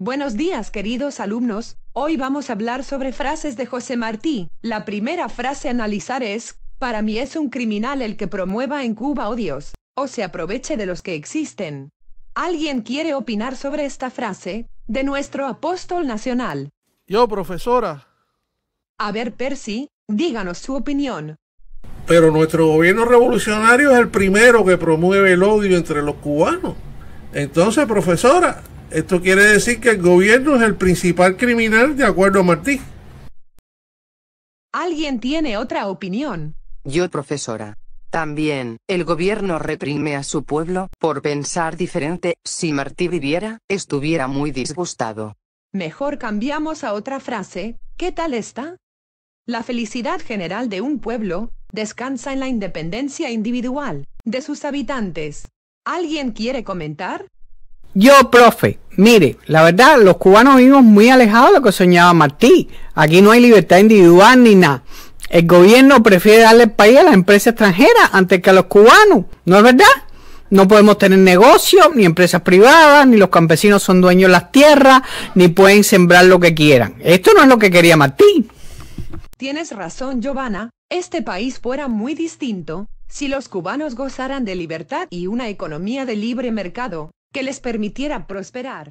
Buenos días queridos alumnos, hoy vamos a hablar sobre frases de José Martí. La primera frase a analizar es, para mí es un criminal el que promueva en Cuba odios, o se aproveche de los que existen. ¿Alguien quiere opinar sobre esta frase? De nuestro apóstol nacional. Yo, profesora. A ver, Percy, díganos su opinión. Pero nuestro gobierno revolucionario es el primero que promueve el odio entre los cubanos. Entonces, profesora, esto quiere decir que el gobierno es el principal criminal de acuerdo a Martí. ¿Alguien tiene otra opinión? Yo, profesora. También, el gobierno reprime a su pueblo, por pensar diferente, si Martí viviera, estuviera muy disgustado. Mejor cambiamos a otra frase, ¿qué tal está? La felicidad general de un pueblo, descansa en la independencia individual, de sus habitantes. ¿Alguien quiere comentar? Yo, profe, mire, la verdad, los cubanos vivimos muy alejados de lo que soñaba Martí. Aquí no hay libertad individual ni nada. El gobierno prefiere darle el país a las empresas extranjeras antes que a los cubanos. ¿No es verdad? No podemos tener negocios, ni empresas privadas, ni los campesinos son dueños de las tierras, ni pueden sembrar lo que quieran. Esto no es lo que quería Martí. Tienes razón, Giovanna. Este país fuera muy distinto si los cubanos gozaran de libertad y una economía de libre mercado, que les permitiera prosperar